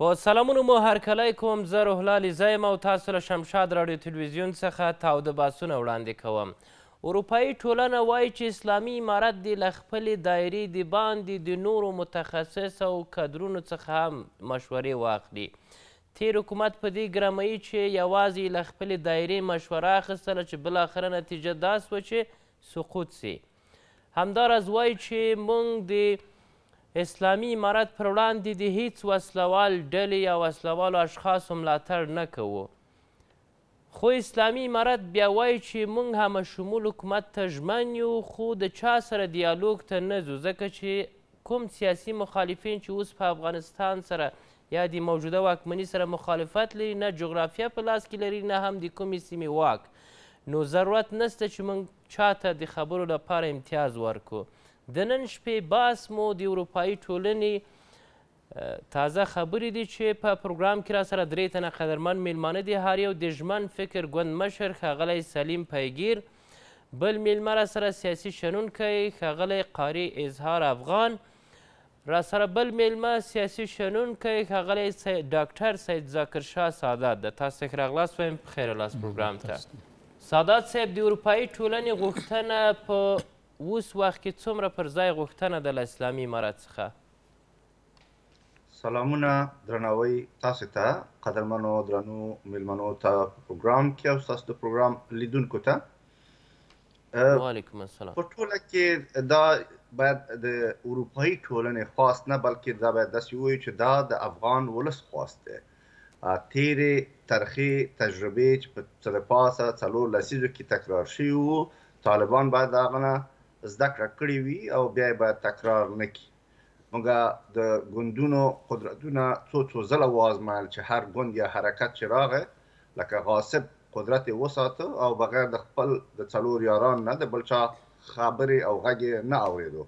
با سلامونو مو هرکلی کوم زه روحله لیزه یم او تاسو له شمشاد راډیو تلویزیون څخه تاوده باسونه وړاندې کوم اروپایي ټولنه وایي چې اسلامي امارت دې له خپلې دایرې د باندې د نورو متخصص او کدرونو څخه هم مشورې واخلي تیر حکومت په دې ګرمایي چې یوازې له خپلې دایرې مشوره اخیستله چې بالاخره نتیجه دا سوه چې سقوط سي همداراز وایي چې موږ د اسلامي امارت پر وړاندې د هیڅ وسلوال ډلې یا وسلوالو اشخاصو ملاتړ نه کوو خو اسلامي امارت بیا وایي چې موږ همه شمول حکومت ته ژمن یو خو د چا سره دیالوګ ته نه ځو ځکه چې کوم سیاسي مخالفین چې اوس په افغانستان سره یا د موجوده واکمني سره مخالفت لري نه جغرافیه په لاس کې لري نه هم د کومې سیمې واک نو ضرورت نسته چې موږ چاته د خبرو لپاره امتیاز ورکړو د نن شپې باس مو د اروپایي ټولنې تازه خبرې دي چې په پروګرام کې را سره درې تنه قدرمن میلمانه دي هر یو د ژمن فکر ګوند مشر ښاغلی سلیم پیګیر بل میلمه را سره سیاسي شنونکی ښاغلی قاري اظهار افغان را سره بل میلمه سیاسي شنونکی ښاغلی ډاکټر سید ذاکر شاه سعادت ده تاسو ښه راغلاست وایم پخیر لاس پروګرام ته سعادت صاحب د اروپایي ټولنې غوښتنه په اوس وخت کې څومره پر ځای غوښتنه ده له اسلامي امارات څخه سلامونه درناوی تاسو ته قدرمنو درنو میلمنو ته پروګرام کې او تاسو د پروګرام لیدونکو ته وعلیکم السلام په ټوله کې دا باید د اروپאי ټولنې خواست نه بلکې دا باید داسې وي چې دا د افغان ولس خواست دی تیرې ترخی تجربې چې په پاسه څلور لسیزو کې تکرار شوي وو طالبان باید هغه نه زده کړه کړې وي او بیا به تکرار نکړي موږ د ګوندونو قدرتونه څو څو ځله وازمایل چې هر ګوند یا حرکت چې راغی لکه غاصب قدرت وساته او بغیر د خپل د څلور یاران نه د بل چا خبري او غږ نه اوریدو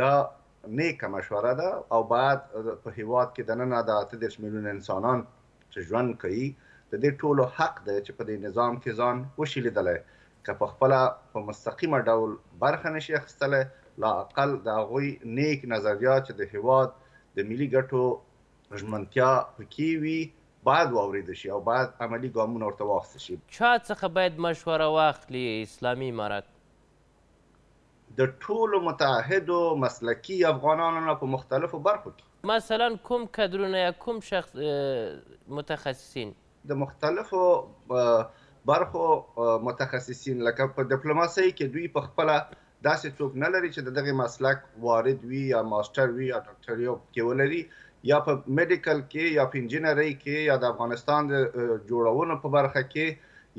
دا نیکه مشوره ده او بعد په هیواد کې د نن د 30 میلیون انسانان چې ژوند کوي د دې ټولو حق ده چې په دې نظام کې ځان وشي لیدلای که په خپل په مستقیمه ډول برخه نشي اخیستله لا اقل د غوي نیک نظریات چې د هواد د ملي ګټو ژمنتیا پکې وي باید واورید شي او باید عملی ګامونه ورته واخیستل شي چا څخه باید مشوره واخلي اسلامي امارات د ټولو متحدو مسلکی افغانانو نه په مختلفو برخو کې مثلا کوم کدرونه یا کوم شخص متخصصین د مختلفو برخو متخصصین لکه په ډیپلوماسۍ کې دوی په خپل داسې څوک نه لري چې دغه مسلک وارد وي یا ماستر وي یا ډاکټر یو کې ولري یا په میډیکل کې یا په انجینری کې یا د افغانستان د جوړونې په برخه کې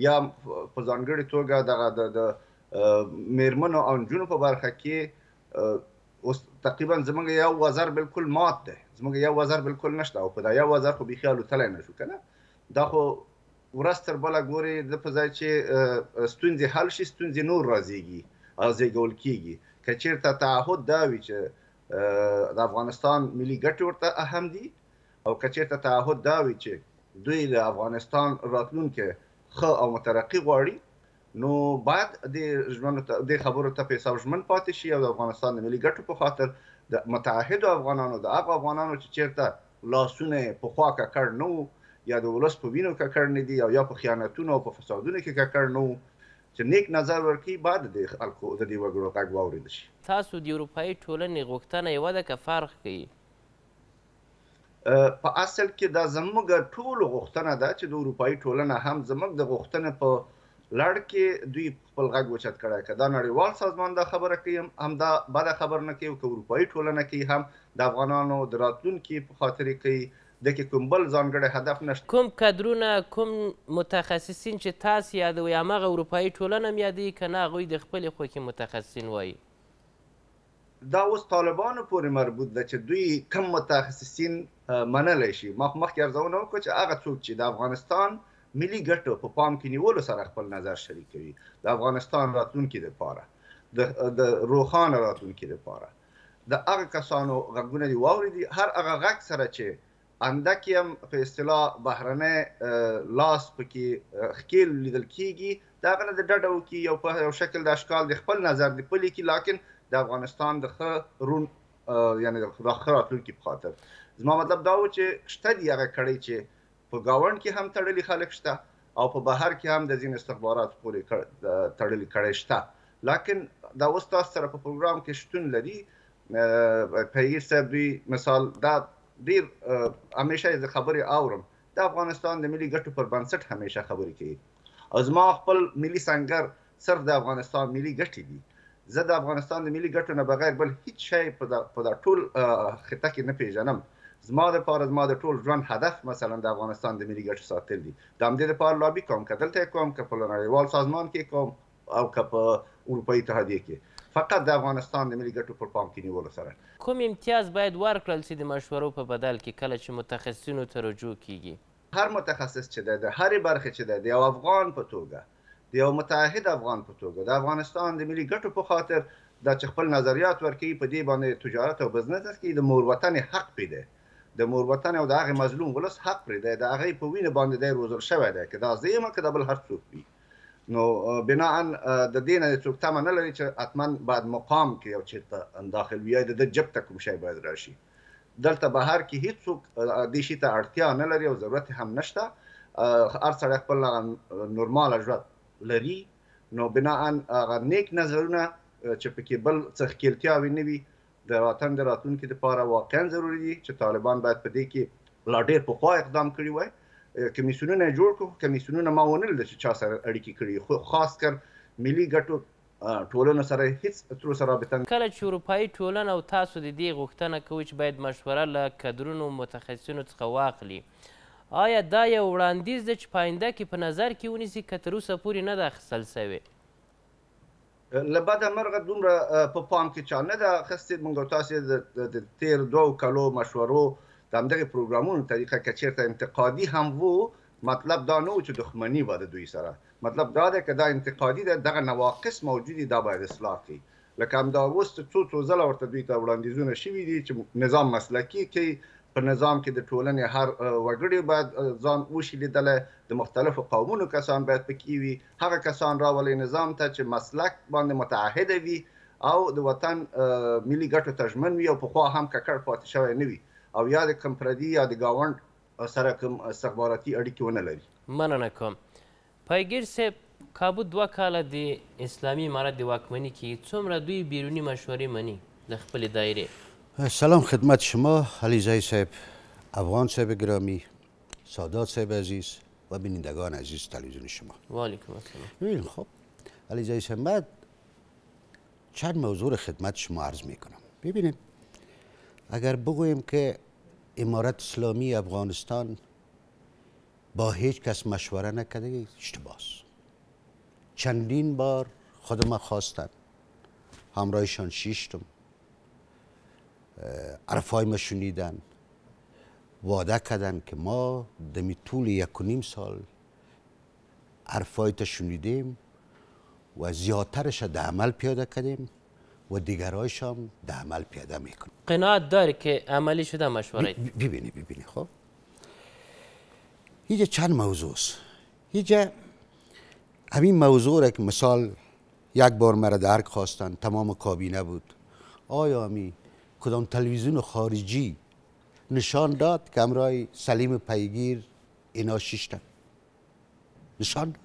یا په ځانګړي توګه د د میرمنو او جنونو په برخه کې اوس تقریبا زمونږ یو وزر بالکل مات ده زمونږ یو وزر بالکل نشته او په دا یو وزر خو بيخیالو تلای نه شو کنه دا خو ورځ تر بله ګوري د په ځای چې ستونزې حل شي ستونزې نور راځيږي ازګول کیږي کچیرته تعهد دا وی چې د افغانستان ملي ګټې ورته اهم دي او کچیرته تعهد دا وی چې دوی د افغانستان راتلونکي خ او مترقي غواړي نو بعد د ژوند د خبرو ته په حساب ژوند پاتې شي او د افغانستان ملي ګټو په خاطر د متحد افغانانو د افغانانو چې چیرته لاسونه په خوا کا کړ نو یا د ولس په وینو ککړ نه دي او یا په خیانتونو او په فسادونو کې ککړ نه چې نیک نظر ورکړي بعد د خلکو د دې وګړو غږ واورېد شي تاسو د اروپایي ټولنې غوښتنه یوه ده که فرق کوي په اصل کې دا زموږ ټول غوښتنه ده چې د اروپایي ټولنه هم زموږ د غوښتنه په لړ کې دوی خپل غږ وچت کړای کدا نړیوال سازمان دا خبره کوي هم دا بده خبر نه کوي او اروپایي ټولنه کې هم د افغانانو دراتلون کې په خاطر کې د کې کوم بل ځانګړی هدف نشته کوم کدرونه کوم متخصصین چې تاسو یادوي هماغه اروپایي ټولنه هم یادوي که نه هغوی د خپلې خوښې متخصصین وایي دا اوس طالبانو پورې مربوط ده چې دوی کم متخصصین منلی شي ما مخکې ارزونه وکړه چې هغه څوک چې د افغانستان ملي ګټو په پا پام کې نیولو سره خپل نظر شریکوي د افغانستان راتلونکي لپاره د روښانه راتلونکي لپاره د هغه کسانو غږونه دي واورېدي هر هغه غږ سره چې اندک هم په اصطلاح بهرنه لاس پکې خکیل لیدل کیږي دا غره د ډډو کې یو په یو شکل د اشکال د خپل نظر دی پلي کې لکن د افغانستان د خ رون یعنی د خرات لور کې په خاطر زما مطلب دا و چې شته دی هغه کړی چې په گاوند کې هم تړلې خلک شته او په بهر کې هم د ځین استخبارات پورې تړلې کړي شته لکن دا وستا سره په پروګرام کې شتون لري په یوه سبب مثال دا ډیر همیشه د خبرې اورم د افغانستان د ملي ګټو پر بنسټ همیشه خبرې کوي او زما خپل ملي سنگر صرف د افغانستان ملي ګټې دي زه د افغانستان د ملي ګټو نه بغیر بل هیڅ شی په دا ټول خطه کې نه پیژنم زما د پاره زما د ټول ژوند هدف مثلا د افغانستان د ملي ګټو ساتل دي د همدې لپاره لابي کوم کدل ته کوم کپل نړیوال سازمان کې کوم او کپ اروپאי اتحادیه کې فقط د افغانستان د ملي ګټو پر پام کې نیولو سره کوم امتیاز باید ورکړل سي د مشورو په بدل کې کله چې متخصصینو ته رجوع کیږي هر متخصص چې ده د هرې برخې چې ده د یو افغان په توګه د یو متحد افغان په توګه د افغانستان د ملي ګټو په خاطر دا چې خپل نظریات ورکوي په دې باندې تجارت او بزنس کې د مور وطن حق پیده د مور وطن او د هغه مظلوم ولس حق پرې دی د هغه په وینه باندې دی روزل شوی دی که دا زیمه که دا بل هر څوک وي نو بنا د دینه څوک تمه نه لري چې اتمن بعد مقام کې یو چیرته داخل وي د جب تک کوم شی باید راشي دلته بهر کې هیڅ څوک د شي ته اړتیا نه لري او ضرورت هم نشته هر سړی خپل نورمال ژوند لري نو بنا هغه نیک نظرونه چې پکې بل څه خلتیاوي نه وي د وطن د راتلونکو لپاره واقعا ضروری دي چې طالبان باید په دې کې لا ډیر په خوا اقدام کړی وای کمیسیونونه جوړ کړو کمیسیونونه ما ونه لیدل چې چا سره اړیکې کړي خو خاص کر ملي ګټو ټولنه سره هیڅ تر سره رابطه کله چې اروپایي ټولنه او تاسو د دې غوښتنه کوئ چې باید مشوره له کدرونو متخصصینو څخه واخلي آیا دا یو وړاندیز ده چې پاینده کې په نظر کې ونیسي که تر اوسه پورې نه ده اخیستل سوی له بده مرغه دومره په پام کې چا نه ده اخیستې موږ تاسې د تیر دوو کلو مشورو د همدغه پروګرامونو طریقه کې چیرته انتقادي هم وو مطلب دا نه چې دښمنی و د دوی سره مطلب دا ده چې دا انتقادي ده دغه نواقص موجودي دا باید اصلاح کړي لکه هم دا وست څو څو ځله ورته دوی ته وړاندیزونه شوي دي چې نظام مسلکی کې په نظام کې د ټولنې هر وګړي باید ځان وشلیدل د مختلفو قومونو کسان باید پکې وي هغه کسان راولې نظام ته چې مسلک باندې متعهد وي او د وطن ملي ګټو تجمن وي او په خو هم ککړ پاتې شوی نه وي او یا د کمپردي یا د گاوند سره کوم استخباراتي اړیکې ونه لري مننه کوم پایګیر صاحب کابو دوه کاله د اسلامي امارت د واکمني کې څومره دوی بیرونی مشورې مني د خپلې دایرې سلام خدمت شما علیزای صاحب افغان صاحب گرامی سادات صاحب عزیز و بینندگان عزیز تلویزیون شما و علیکم السلام خب علیزای صاحب چند موضوع خدمت شما عرض میکنم ببینید اگر بگویم که امارت اسلامی افغانستان با هیچ کس مشوره نکرده اشتباه چندین بار خود ما خواستن همراهشان شیشتم عرفای ما شنیدن وعده کردن که ما دمی طول یک و نیم سال عرفایت شنیدیم و زیادترش در عمل پیاده کردیم و دیگرایش هم در عمل پیاده میکنه قناعت داری که عملی شده مشوره ببینی ببینی خب اینجا چند موضوع است اینجا همین موضوع را که مثال یک بار مرا درک خواستن تمام کابینه بود آیا می کدام تلویزیون خارجی نشان داد که امرای سلیم پیگیر اینا شیشتن نشان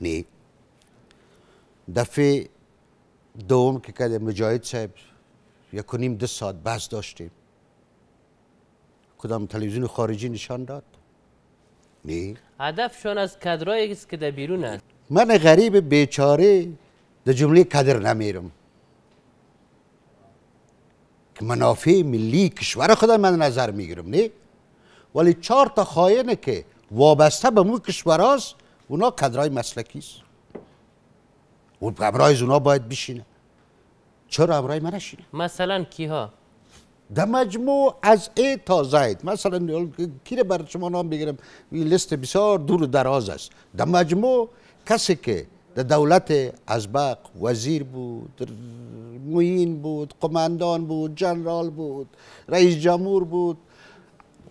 نه دفعه دوم که کده مجاهد صاحب یک و نیم دو ساعت بحث داشتیم کدام تلویزیون خارجی نشان داد نه هدفشان از کدرایی که در بیرون من غریب بیچاره در جمله کدر نمیرم که منافع ملی کشور خدا من نظر میگیرم نه ولی چهار تا خاینه که وابسته به مو کشور اونا کدرای مسلکی است و همراه اونا باید بشینه چرا همراه من نشینه مثلا کیها در مجموع از ای تا زید مثلا کی بر برای شما نام بگیرم این لست بسیار دور و دراز است در مجموع کسی که در دولت ازبق وزیر بود موین بود قماندان بود جنرال بود رئیس جمهور بود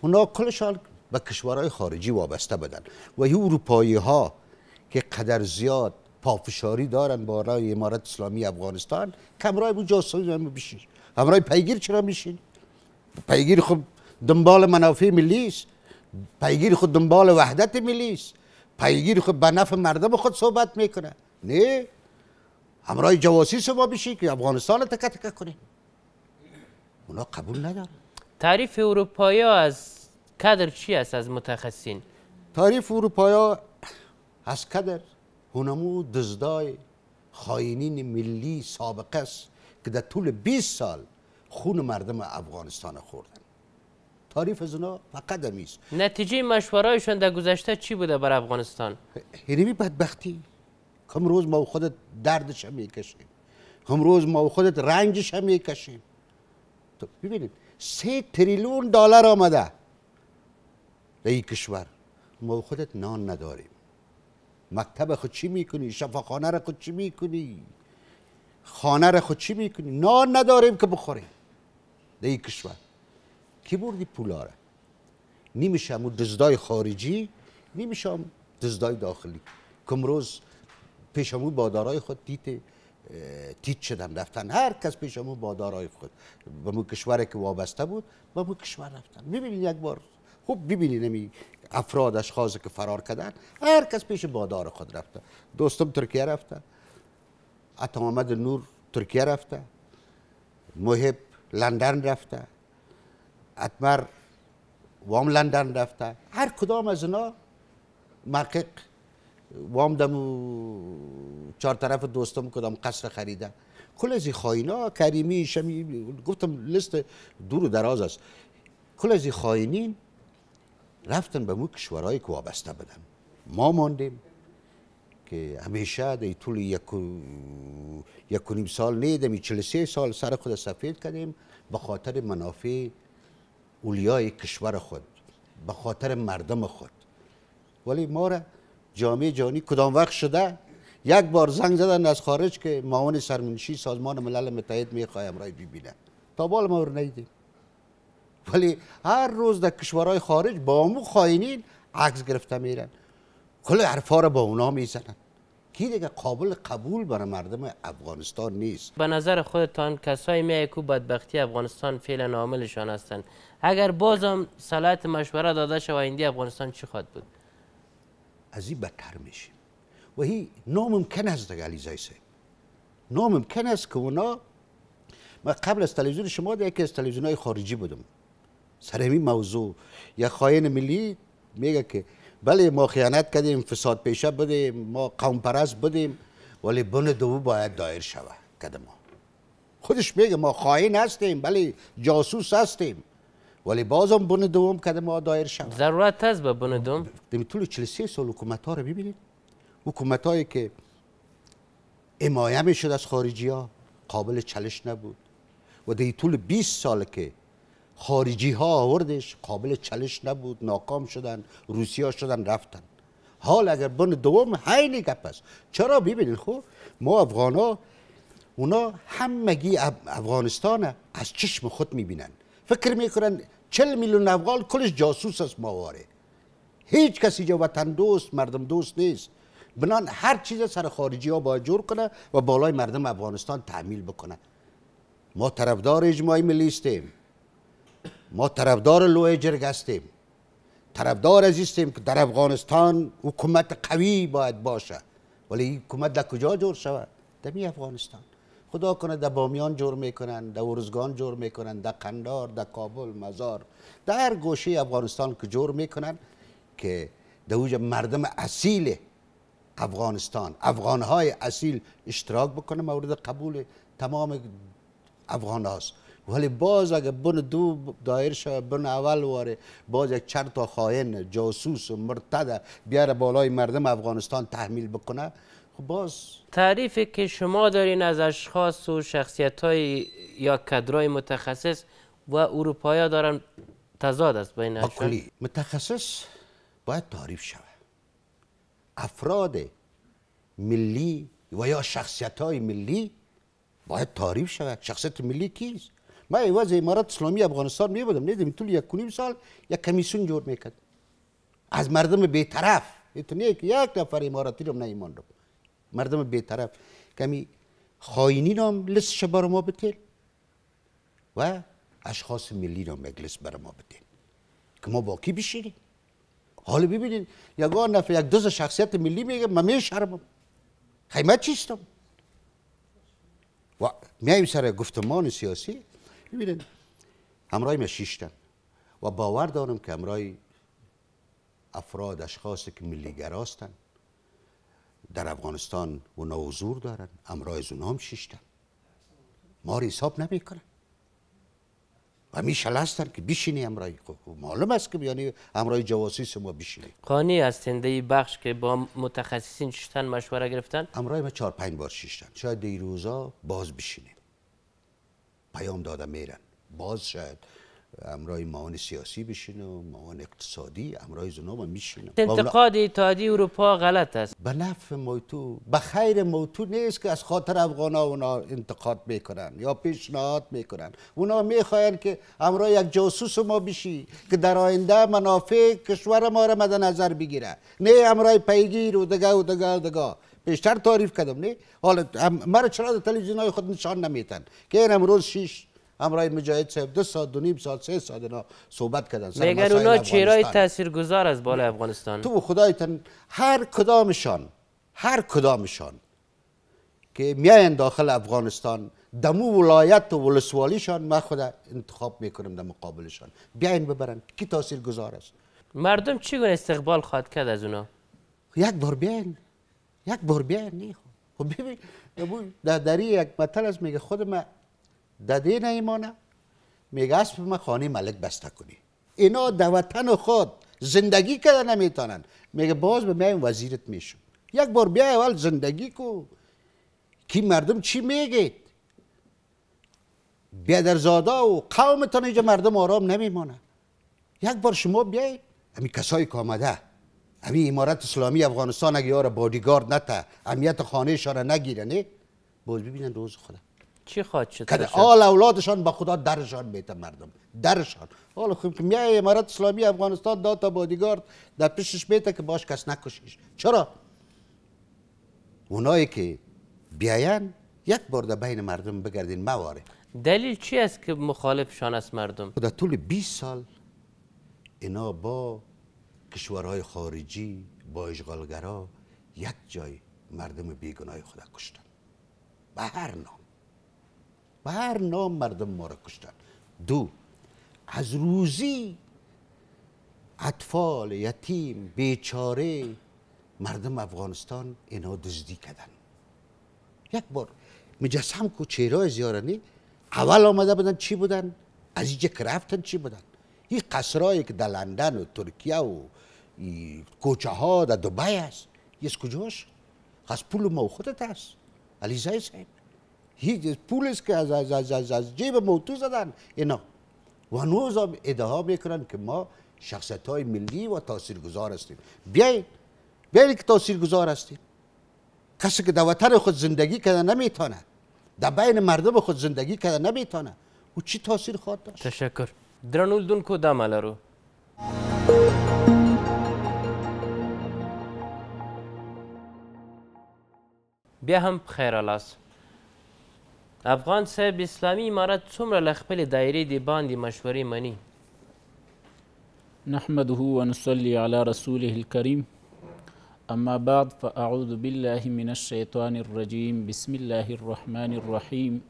اونا کلشان به کشورهای خارجی وابسته بدن و این اروپایی ها که قدر زیاد پافشاری دارن برای امارت اسلامی افغانستان کمرای بو جاسوس هم بشین همراه پیگیر چرا میشین پیگیر خود خب دنبال منافع ملی است پیگیر خود خب دنبال وحدت ملی است پیگیر خود خب به نفع مردم خود صحبت میکنه نه همراه جواسی ما بشی که افغانستان تک تک کنین اونا قبول ندارن تعریف اروپایی از کدر چی است از متخصصین تعریف اروپایی از کدر هنمو دزدای خاینین ملی سابقه است که در طول 20 سال خون مردم افغانستان خوردن تاریف از اونا فقط همیست نتیجه مشورایشون در گذشته چی بوده بر افغانستان؟ هرمی بدبختی هم روز ما خودت دردش هم میکشیم هم روز ما خودت رنجش هم میکشیم تو ببینید سه تریلیون دلار آمده در این کشور ما خودت نان نداریم مکتب خود چی میکنی شفاخانه را خود چی میکنی خانه را خود چی میکنی نان نداریم که بخوریم در این کشور کی بردی پولاره نیمیشه همو دزدای خارجی نیمیشه هم دزدای داخلی کمروز پیش همو بادارای خود تیت شدن رفتن هر کس پیش همون بادارای خود به مو کشور که وابسته بود به مو کشور رفتن ببینید یک بار خوب نمی افراد اشخاصی که فرار کردن هر کس پیش بادار خود رفته دوستم ترکیه رفته عطا نور ترکیه رفته محب لندن رفته اتمر وام لندن رفته هر کدام از اینا محقق وام دمو چهار طرف دوستم کدام قصر خریده کل از خائنا کریمی شمی گفتم لست دور و دراز است کل از خائنین رفتن به مو کشورهایی که وابسته بدن ما ماندیم که همیشه در طول یک, و... یک نیم سال نیدم سال سر خود سفید کردیم به خاطر منافع اولیای کشور خود به خاطر مردم خود ولی ما را جامعه جانی کدام وقت شده یک بار زنگ زدن از خارج که معاون سرمنشی سازمان ملل متحد میخوایم رای ببینه تا بال ما رو نیدیم ولی هر روز در کشورهای خارج با امو خائنین عکس گرفته میرن کل حرفا رو با اونا میزنن کی دیگه قابل قبول برای مردم افغانستان نیست به نظر خودتان کسایی می کو بدبختی افغانستان فعلا عاملشان هستند اگر بازم صلاحیت مشوره داده شود ایندی افغانستان چی خواهد بود از این بدتر میشه و هی ناممکن است دیگه علی صاحب ناممکن است که اونا قبل از تلویزیون شما در از های خارجی بودم سر این موضوع یا خائن ملی میگه که بله ما خیانت کردیم فساد پیشه بودیم ما قوم پرست بودیم ولی بن دو باید دایر شوه ما خودش میگه ما خائن هستیم بله جاسوس هستیم ولی بازم بن دوم کده ما دایر شود ضرورت هست به بن دوم در طول 43 سال حکومت ها رو ببینید حکومت هایی که امایه میشد از خارجی ها قابل چلش نبود و در طول 20 سال که خارجی ها آوردش قابل چلش نبود ناکام شدن روسیا شدن رفتن حال اگر بن دوم خیلی گپ است چرا ببینید خو؟ ما افغان ها اونا همگی افغانستان از چشم خود میبینن فکر میکنن چل میلیون افغان کلش جاسوس است ماواره هیچ کسی جا وطن دوست مردم دوست نیست بنان هر چیز سر خارجی ها باید جور کنه و بالای مردم افغانستان تعمیل بکنه ما طرفدار اجماعی ملی ما طرفدار لوی جرگ هستیم طرفدار از هستیم که در افغانستان حکومت قوی باید باشه ولی حکومت در کجا جور شود در افغانستان خدا کنه در بامیان جور میکنن در ورزگان جور میکنن در قندار در کابل مزار در هر گوشه افغانستان که جور میکنن که در مردم اصیل افغانستان افغانهای اصیل اشتراک بکنه مورد قبول تمام افغان هاست ولی باز اگه بن دو دایر شوه بن اول واره باز یک چند تا خائن جاسوس و مرتد بیاره بالای مردم افغانستان تحمیل بکنه خب باز تعریفی که شما دارین از اشخاص و شخصیت های یا کدرای متخصص و اروپایا دارن تضاد است بین اشخاص متخصص باید تعریف شوه افراد ملی و یا شخصیت های ملی باید تعریف شود شخصیت ملی کیست ما ایواز امارات اسلامی افغانستان می بودم نیدیم طول یک کنیم سال یک کمیسون جور میکرد از مردم بی طرف یعنی که یک نفر اماراتی رو نه رو مردم طرف کمی خاینی نام لسش برای ما بتیل و اشخاص ملی نام مجلس لست ما بتیل که ما باقی بشیریم حالا ببینید یک آن نفر یک دوز شخصیت ملی میگه من می شرمم خیمت چیستم و میایم سر گفتمان سیاسی ببینید همراهی ما شیشتن و باور دارم که امرای افراد اشخاصی که ملیگر هستند در افغانستان و نوزور دارن امرای از اونا هم شیشتن ما رو حساب نمیکنن و هستن که بیشینی امرای معلوم است که یعنی امرای جواسیس ما بیشینی قانی از تنده بخش که با متخصصین شیشتن مشوره گرفتن امرای ما چهار پنج بار شیشتن شاید دیروزا باز بیشینی پیام داده میرن باز شاید امرای معاون سیاسی بشین و معاون اقتصادی امرای زنام هم میشین انتقاد اتحادی اروپا غلط است به نفع موتو به خیر موتو نیست که از خاطر افغان ها اونا انتقاد میکنن یا پیشنهاد میکنن اونا میخواین که امرای یک جاسوس ما بشی که در آینده منافع کشور ما را مد نظر بگیره نه امرای پیگیر و دگه و دگه و دگه بیشتر تعریف کردم نه حالا را چرا در تلویزیون های خود نشان نمیتن که این امروز شیش امروز مجاهد صاحب دو ساعت دو نیم ساعت سه ساعت اینا صحبت کردن میگن اونا تاثیر گذار از بالا افغانستان تو خدایتن هر کدامشان هر کدامشان که میاین داخل افغانستان دمو ولایت و ولسوالیشان ما خود انتخاب میکنم در مقابلشان بیاین ببرن کی تاثیر گذار است مردم چی استقبال خواهد کرد از اونا یک بار بیاین یک بار بیا نه خب ببین در دری یک مطل از میگه خود داده دده نیمانه میگه اسب ما خانه ملک بسته کنی اینا در وطن خود زندگی کرده نمیتونن میگه باز به میایم وزیرت میشم یک بار بیا اول زندگی کو کی مردم چی میگید بیادر زادا و قومتان اینجا مردم آرام نمیمانه یک بار شما بیای، همین کسایی که آمده امی امارت اسلامی افغانستان اگه یار بادیگارد نته امیت خانه را نگیره نه باز ببینن روز خدا چی خواهد شد کده آل اولادشان به خدا درشان میته مردم درشان حالا خوب که میای امارت اسلامی افغانستان تا بادیگارد در پیشش میته که باش کس نکشیش چرا اونایی که بیاین یک بار در بین مردم بگردین مواره دلیل چی است که مخالفشان است مردم در طول 20 سال اینا با کشورهای خارجی با اشغالگرا یک جای مردم بیگناه خدا کشتن به هر نام به هر نام مردم ما را کشتن دو از روزی اطفال یتیم بیچاره مردم افغانستان اینا دزدی کردن یک بار مجسم کو چهره زیارنی اول آمده بودن چی بودن از اینجا که رفتن چی بودن این قصرهایی که در لندن و ترکیه و کوچه ها در دبی است از کجاش از پول ما خودت است زای سین هیچ پول است که از, از, از, از, از جیب موتو زدن اینا و هنوز هم ادعا میکنن که ما شخصت های ملی و تاثیرگذار هستیم بیایید بیایید که تاثیرگذار هستیم کسی که در وطن خود زندگی کرده نمیتونه در بین مردم خود زندگی کرده نمیتونه او چی تاثیر خواهد داشت تشکر درنولدونکو دا ملرو بیا هم خیر لاس افغان صاحب اسلامی امارت څومره له خپلې دایرې د باندې مشورې مني نحمده ونصلي على رسوله الكريم اما بعد فاعوذ بالله من الشیطان الرجیم بسم الله الرحمن الرحیم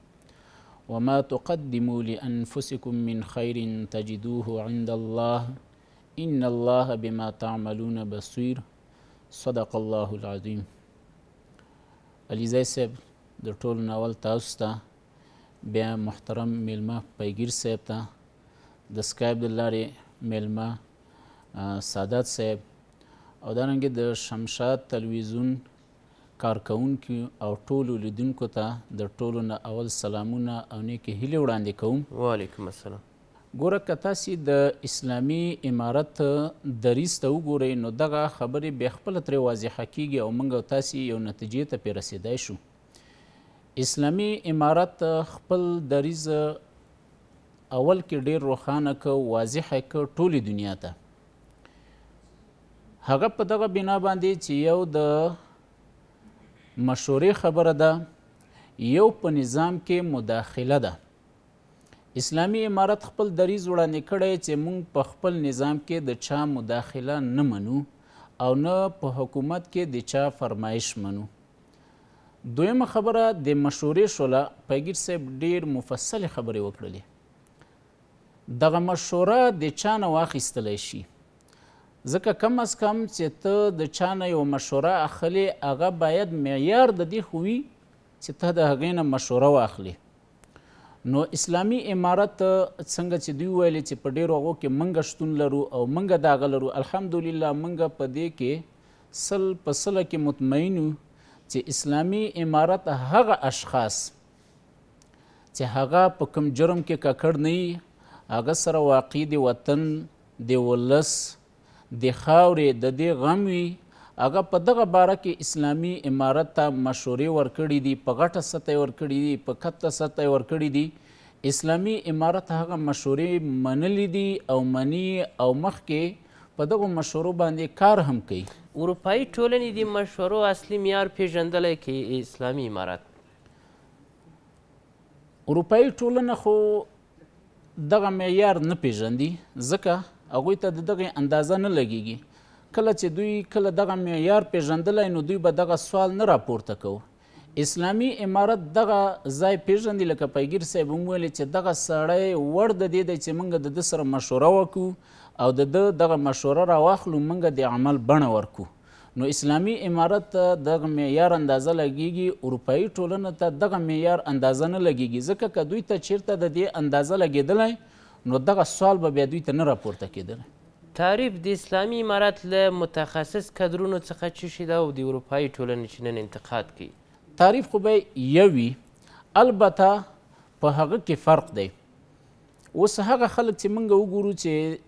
وما تقدموا لأنفسكم من خير تجدوه عند الله إن الله بما تعملون بصير صدق الله العظيم علیزی صاحب د ټول ناول تاسو ته بیا محترم میلمه پیګیر صاحب ته د سکایپ د لارې میلمه سادات صاحب او دارنګه د شمشاد تلویزیون کارکونکو او ټولو لیدونکو ته د ټولو نه اول سلامونه او نیکې هیلې وړاندې کوم وعلیکم السلام ګوره که تاسې د اسلامي امارت دریز ته وګورئ نو دغه خبرې بیا خپله ترې واضحه کیږي او موږ تاسې یو نتیجې ته پې رسېدای شو اسلامي امارت خپل دریز اول کې ډیر روښانه که واضحه که ټولې دنیا ته هغه په دغه بنا باندې چې یو د مشورې خبره ده یو په نظام کې مداخله ده اسلامی امارت خپل دریز وړاندې کړی چې موږ په خپل نظام کې د چا مداخله نه منو او نه په حکومت کې د چا فرمایش منو دویمه خبره د مشورې شوله پیګیر صاحب ډیر مفصل خبرې وکړلې دغه مشوره د چا نه واخیستلی شي ځکه کم از کم چې ته د چا نه یو مشوره اخلي هغه باید معیار د دې خو وي چې ته د هغې نه مشوره واخلي نو اسلامی امارت څنګه چې دوی ویلې چې په ډېرو هغو کې موږ شتون لرو او موږ د هغه لرو الحمدلله موږ په دې کې سل په سله کې مطمئن چې اسلامی امارت هغه اشخاص چې هغه په کوم جرم کې ککړ نه هغه سره واقع د وطن د ولس د خاورې د دې غم وي هغه په دغه باره کې اسلامي امارت ته مشورې ورکړي دي په غټه سطح ورکړي دي په کته سطح ورکړي دي اسلامي امارت هغه مشورې منلې دي او منی او مخکې په دغو مشورو باندې کار هم کوي اروپایي ټولنې د مشورو اصلي معیار پیژندلی کې اسلامي امارت اروپایي ټولنه خو دغه معیار نه پیژندي ځکه هغوی ته د دغې اندازه نه لګیږي کله چې دوی کله دغه معیار پیژندلی نو دوی به دغه سوال نه راپورته کوو اسلامي امارت دغه ځای پیژندي لکه پیګیر صاحب هم ویلې چې دغه سړی وړ د دې دی چې موږ د ده سره مشوره وکړو او د ده دغه مشوره راواخلو موږ د عمل بڼه ورکو نو اسلامی امارت ته دغه معیار اندازه لګیږي اروپایي ټولنه ته دغه معیار اندازه نه لګیږي ځکه که دوی ته چیرته د دې اندازه لګیدلی نو دغه سوال به بیا دوی ته نه راپورته کېدل تعریف د اسلامي امارات له متخصص کدرونو څخه څه شي ده او د اروپایي ټولنې چې نن انتقاد کوي تعریف خو به یو وي البته په هغه کې فرق دی اوس هغه خلک چې موږ وګورو چې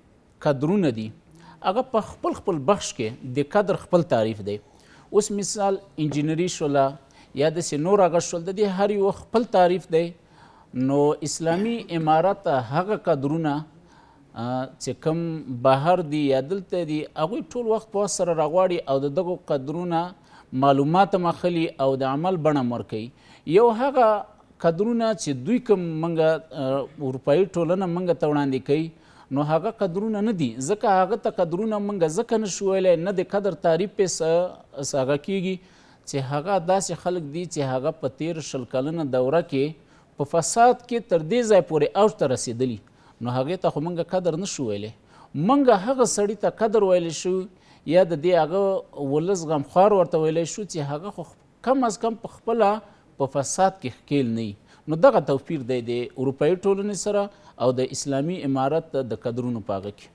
کدرونه دي هغه په خپل خپل بخش کې د قدر خپل تعریف دی اوس مثال انجینری شوله یا داسې نور هغه شول د دې هر یو خپل تعریف دی نو اسلامی امارات هغه قدرونه چې کوم بهر دی یا دلته دی هغوی ټول وخت په سره راغواړي او د دغو قدرونه معلومات مخلي او د عمل بڼه مرکوي یو هغه قدرونه چې دوی کوم منګه اروپایي ټولنه منګه ته وړاندې کوي نو هغه قدرونه نه دي ځکه هغه ته قدرونه موږ ځکه نه شو ویلی نه د قدر تعریف پې هغه کیږي چې هغه داسې خلک دي چې هغه په تیر شل کلنه دوره کې په فساد کې تر دې ځای پورې اوج ته رسېدلي نو هغې ته خو موږ قدر نشو ویلی موږ هغه سړي ته قدر ویلی شو یا د دې هغه ولس غمخوار ورته ویلی شو چې هغه خو کم از کم په خپله په فساد کې ښکیل نه نو دغه توپیر دی د اروپایي ټولنې سره او د اسلامي امارت د قدرونو په هغه کې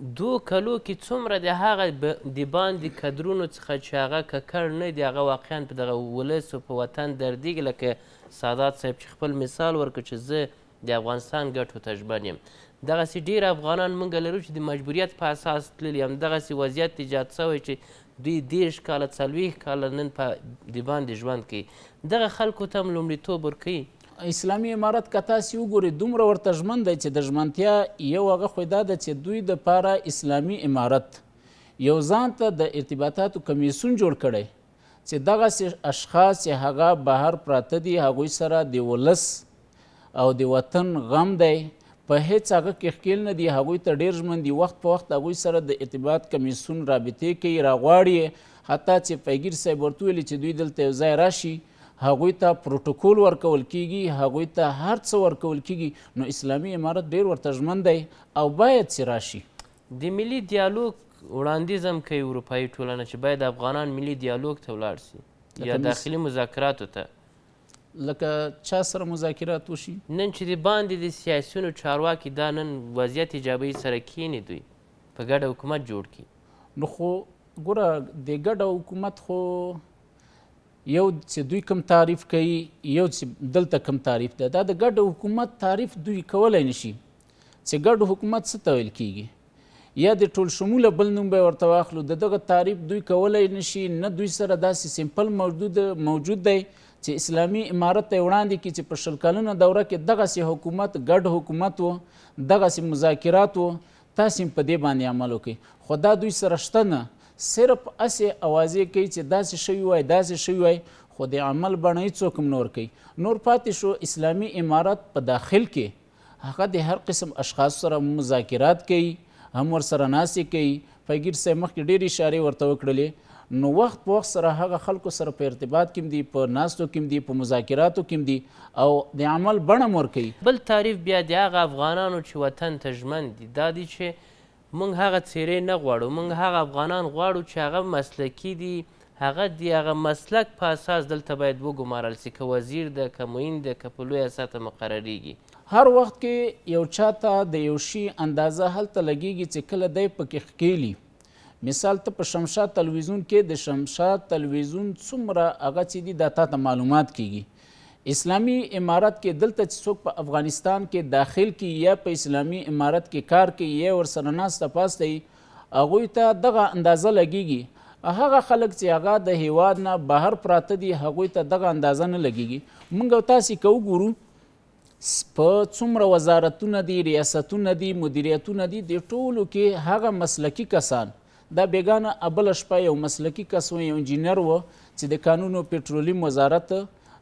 دو کلو کې څومره د هغه د باندې کدرونو څخه چې هغه ککړ نه دی هغه واقعا په دغه ولس او په وطن دردیږي لکه سادات صاحب چې خپل مثال ورکړ چې زه د افغانستان ګټو ته ژمن یم دغسې ډېر افغانان موږ لرو چې د مجبوریت په اساس تللي همدغسې وضعیت ایجاد سوی چې دوی دېرش کاله څلوېښت کاله نن په د باندې ژوند کوي دغه خلکو ته هم لومړیتوب ورکوي اسلامي امارت که تاسې وګورئ دومره ورته ژمن دی چې د ژمنتیا یو هغه خو دا ده چې دوی دپاره اسلامي امارت یو ځان ته د ارتباطاتو کمیسون جوړ کړی چې دغسې اشخاص چې هغه بهر پراته دي هغوی سره د ولس او د وطن غم دی په هیڅ هغه کې ښکیل نه دي هغوی ته ډېر ژمن دي وخت په وخت هغوی سره د ارتباط کمیسون رابطې کوي راغواړي حتی چې پیګیر صاحب ورته ویلي چې دوی دلته یو ځای راشي هغوی ته پروټوکول ورکول کیږي هغوی ته هر څه ورکول کیږي نو اسلامي امارت ډیر ورته ژمن دی او باید چې راشي د ملي دیالوګ وړاندیز هم کوي اروپایي ټولنه چې باید افغانان ملي دیالوګ ته ولاړ سي یا داخلي مذاکراتو ته لکه چا سره مذاکرات وشي نن چې د باندې د سیاسیونو چارواکي دا نن وضعیت ایجابي سره کینی دوی په ګډه حکومت جوړ کړي نو خو ګوره د ګډه حکومت خو یو چې دوی کوم تعریف کوي یو چې دلته کوم تعریف ده دا د ګډ حکومت تعریف دوی کولی نشي چې ګډ حکومت څه ته ویل کیږي یا د ټول شموله بل نوم به ورته واخلو د دغه تعریف دوی کولی نشي نه دوی سره داسې سمپل موجود موجود دی چې اسلامی امارت ته وړاندې کې چې په شل کلنه دوره کې دغسې حکومت ګډ حکومت و دغسې مذاکرات و تاسې په دې باندې عمل وکړئ خو دا دوی سره شته نه صرف اسې اوازې کوي چې داسې شوي وای داسې شوي وای خو د عمل بڼه یې څوک هم نور کوي نور پاتې شو اسلامي امارت په داخل کې هغه د هر قسم اشخاصو سره مذاکرات کوي هم ورسره ناستې کوي فقیر صاحب مخکې ډېرې اشارې ورته وکړلې نو وخت په وخت سره هغه خلکو سره په ارتباط کې دي په ناستو کې دي په مذاکراتو کې دي او د عمل بڼه مور کوي بل تعریف بیا د هغه افغانانو چې وطن ته ژمن دي دا دي چې مونږ هغه څیرې نه غواړو مونږ هغه افغانان غواړو چې هغه مسلکي دي هغه دی هغه مسلک په اساس دلته باید وګمارل سي که وزیر ده که معین ده که په لویه سطحه مقرریږي هر وخت کې یو چا ته د یو شي اندازه هلته لګیږي چې کله دی پکې ښکیلي مثال ته په شمشاد تلویزیون کې د شمشاد تلویزیون څومره هغه چې دي دا تا ته معلومات کیږي اسلامی امارت کې دلته چې څوک په افغانستان کې داخل کی یا په اسلامی امارت کې کار کوي یا ورسره ناسته پاسته وي هغوی ته دغه اندازه لګیږي هغه خلک چې هغه د هیواد نه بهر پراته دي هغوی ته دغه اندازه نه لګیږي موږ تاسې که وګورو په څومره وزارتونه دي ریاستونه دي مدیریتونه دي د ټولو کې هغه مسلکی کسان دا بیگانه ابله شپه یو مسلکی کس و یو انجینر و چې د قانون او پټرولیم وزارت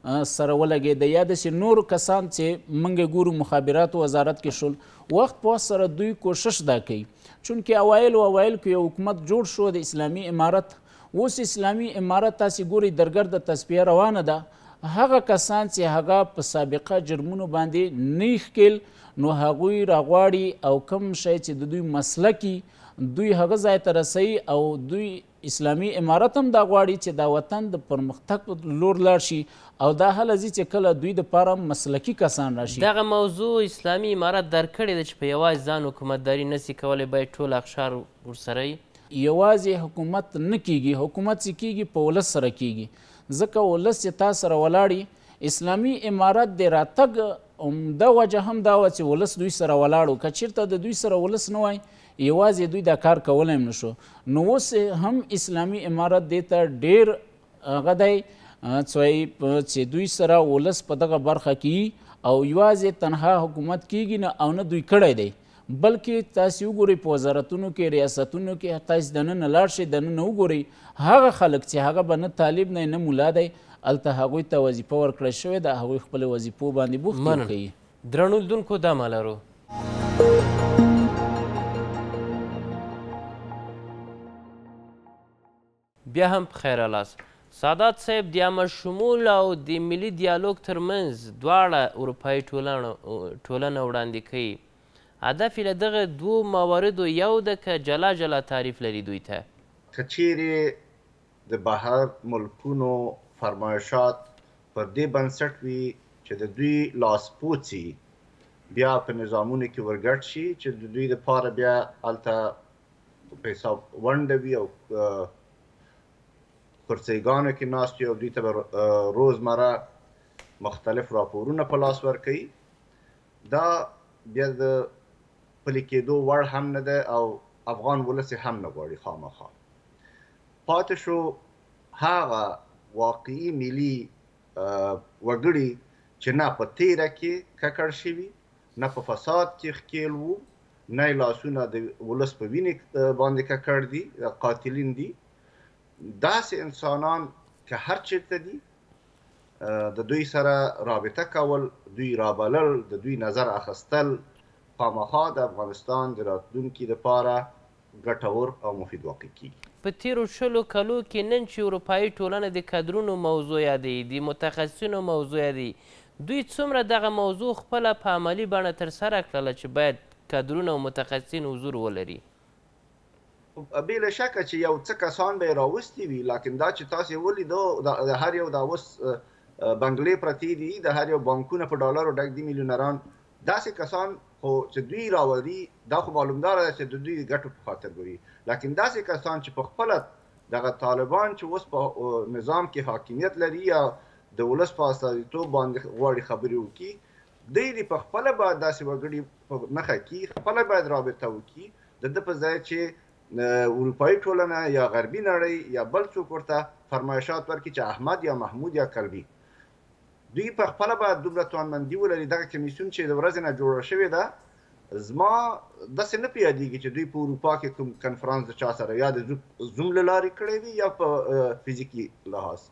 سره ولګېده یا داسې نورو کسان چې موږ ګورو مخابراتو وزارت کې شول وخت په سره دوی کوشش دا کوي چونکې اوایل و اوایل کې یو حکومت جوړ شو د اسلامي امارت اوس اسلامي امارت تاسې ګوري درګرده تصفیه روانه ده هغه کسان چې هغه په سابقه جرمونو باندې نه ښکل نو هغوی راغواړي او کم شی چې د دوی مسلکي دوی هغه ځای ته رسوي او دوی اسلامی امارت هم دا غواړي چې دا وطن د پرمختګ په لور لاړ شي او دا هله ځي چې کله دوی د پاره مسلکي کسان راشي دغه موضوع اسلامي امارت درکړې ده چې په یوازې ځان حکومتداري نسی کولی باید ټول اقشار ورسره یوازې حکومت نه کیږي حکومت چې کیږي په ولس سره کیږي ځکه ولس چې تا سره ولاړي اسلامي امارت د راتګ عمده وجه هم دا وه چې ولس دوی سره ولاړو که چېرته د دوی سره ولس نه وای یوازې دوی دا کار کولی هم نشو نو اوس هم اسلامي امارت دې ته ډېر هغه دی چې دوی سره ولس په دغه برخه کې او یوازې تنها حکومت کیږي نه او نه دوی کړی دی بلکې تاسو وګورئ په وزارتونو کې ریاستونو کې تاسو دننه لاړ شئ دننه وګورئ هغه خلک چې هغه به نه طالب نه نه ملا دی هلته هغوی ته وظیفه ورکړل شوې ده هغوی خپلې وظیفو باندې بوخت کوي درنو لیدونکو دا مالرو بیا هم په خیره لاست سادات صاحب د عامه شمول او د ملي دیالوګ ترمنځ دواړه اروپایي ټولنه وړاندې کوي هدف یې له دغه دوو مواردو یو ده که جلا جلا تعریف لري دوی ته که چیرې د بهر ملکونو فرمایشات پر دې بنسټ وي چې د دوی لاسپوڅي بیا په نظامونو کې ورګډ شي چې د دوی لپاره بیا الته په حساب ونډوي او کرسیګانو کې ناست یو دوی ته روزمره مختلف راپورونه په لاس ورکړي دا بیا د پلي کېدو وړ هم نه ده او افغان ولس هم نه غواړي خامخا پاتې شو هغه واقعي ملي وګړي چې نه په تیر کې ککړ شي نه په فساد کې خکیل وو نه لاسونه د ولس په وینې باندې ککړ دي قاتلین دي داسې انسانان که هر چیرته دي د دوی سره رابطه کول دوی رابلل د دوی نظر اخستل خامخا د افغانستان د راتلونکي لپاره ګټور او مفید واقع کیږي په تیرو شلو کلو کې نن چې اروپایي ټولنه د کدرونو موضوع یادوي د متخصصینو موضوع یادوي دوی څومره دغه موضوع خپله په عملي بڼه ترسره کړله چې باید کادرونه او متخصصین حضور ولري بلا شک چې یو څه کسان به راوستي وي لکه دا چې تاسو ولیدو د هر یو دا اوس بنگلې پرتی دي د هر یو بانکونه په ډالرو ډک دي میلیونران داسې کسان خو چې دوی راوړي دا خو معلومدار ده چې د دوی ګټو په خاطر ګوري لکه داسې کسان چې په خپل دغه طالبان چې اوس په نظام کې حاکمیت لري یا د ولس په استازیتوب باندې غواړي خبرې وکړي دوی دی په خپل باندې داسې وګړي په مخه کې خپل باید رابطه وکړي د د په ځای چې اروپאي ټولنه یا غربي نړۍ یا بل څوک ورته فرمایشات ورکړي چې احمد یا محمود یا کلبي دوی په خپل باندې دومره توانمندي ولري دغه کمیسیون چې د ورځې نه جوړ شوی ده زما داسې نه پیادېږي چې دوی په اروپا کې کوم کنفرانس د چا سره یا د زوم لارې کړی وي یا په فزیکی لحاظ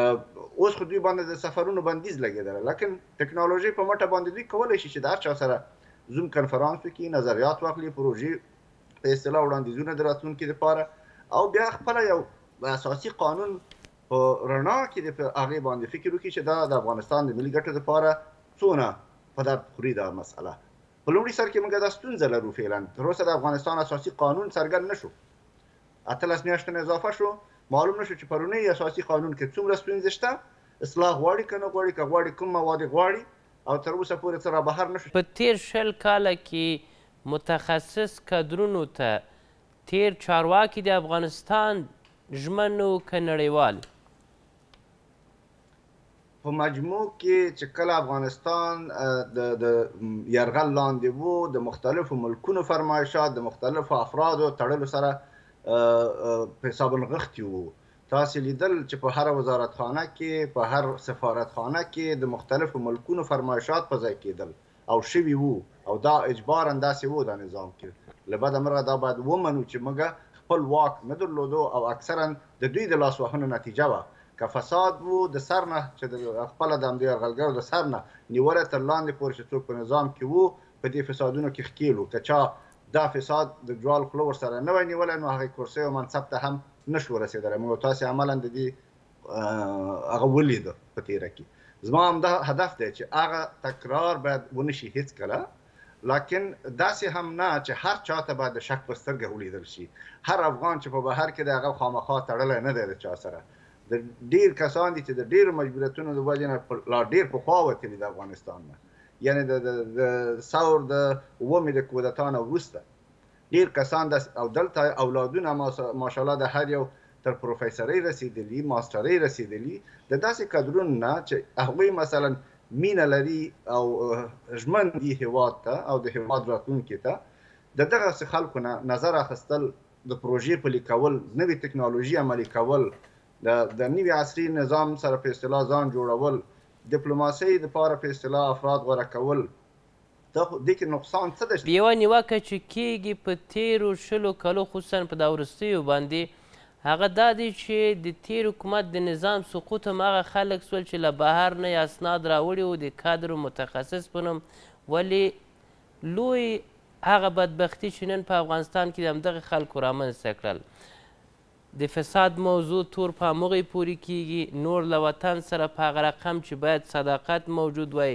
اوس خو دوی باندې د سفرونو بندیز لګیدل لکن ټکنالوژي په مټه باندې دوی کولای شي چې د هر چا سره زوم کنفرانس وکړي نظریات واخلي پروژې په اصطلاح وړاندیزونه د راتلونکو لپاره او بیا خپل یو اساسي قانون په رڼا کې د هغه باندې فکر وکړي چې دا د افغانستان د ملي ګټو لپاره څونه په درد خوري دا مسأله په لومړي سر کې موږ د ستونزې لرو فعلا تر اوسه د افغانستان اساسي قانون څرګند نشو اتلس میاشتې اضافه شو معلوم نشو چې پرونی اساسي قانون کې څومره ستونزې شته اصلاح غواړي کنه غواړي که غواړي کوم مواد غواړي او تر اوسه پورې څه را بهر نشو په تیر شل کاله کې متخصص کدرونو ته تیر چارواکي د افغانستان ژمنو که نړیوال په مجموع کې چې کله افغانستان د د يرغل لاندې وو د مختلفو ملکونو فرمایشات د مختلفو افرادو تړلو سره په حساب نغښتي وو تاسو لیدل چې په هر وزارتخانه کې په هر سفارتخانه کې د مختلفو ملکونو فرمایشات په ځای کېدل او شوي وو او دا اجبارا داسې وو دا نظام کې له بده مرغه دا باید ومنو چې موږ خپل واک نه درلودو او اکثرا د دوی د لاسوهنو نتیجه وه که فساد وو د سر نه چې خپل د همدې یرغلګرو د سر نه نیوله تر لاندې پورې چې څوک په نظام کې وو په دې فسادونو کې ښکیلو که چا دا فساد د جوال خوله ورسره نه وای نیولی نو هغې کرسۍ او منصب ته هم نه شو رسېدلی موږ تاسې عملا د دې هغه ولیده په تېره کې زما همدا هدف دی چې هغه تکرار باید ونه شي هېڅکله لکن داسې هم نه چې هر چا ته به د شک په سترګه ولیدل شي هر افغان چې په بهر کې د هغه خامخا تړلی نه دی د چا سره د ډیر کسان دي چې د ډیر مجبوریتونو د وجې نه لا ډیر پخوا وتلي د افغانستان نه یعنی د ثور د اومې د کودتا نه وروسته ډیر کسان د او دلته اولادونه ماشاءالله د هر یو تر پروفیسورۍ رسیدلي ماسترۍ رسیدلي د داسې کادرونو نه چې هغوی مثلا مینه لري او ژمن دي هیواد ته او د هیواد راتلونکي ته د دغه خلکو نه نظر اخستل د پروژې په لیکول نوې ټکنالوژي عملي کول د نوې عصري نظام سره په اصطلاح ځان جوړول ډیپلوماسي د پاره په اصطلاح افراد غوړه کول دا د کې نقصان څه دی یو نیوکه چې کیږي په تیرو شلو کلو خصوصا په دا ورستیو باندې هغه دا دی چې د تیر حکومت د نظام سقوط هم هغه خلک سول چې له بهر نه یې اسناد راوړي وو د کادر متخصص په نوم ولې لوی هغه بدبختی چې نن په افغانستان کې د همدغه خلکو رامنځته کړل د فساد موضوع تور په همغې پورې کیږي نور له وطن سره په هغه رقم چې باید صداقت موجود وای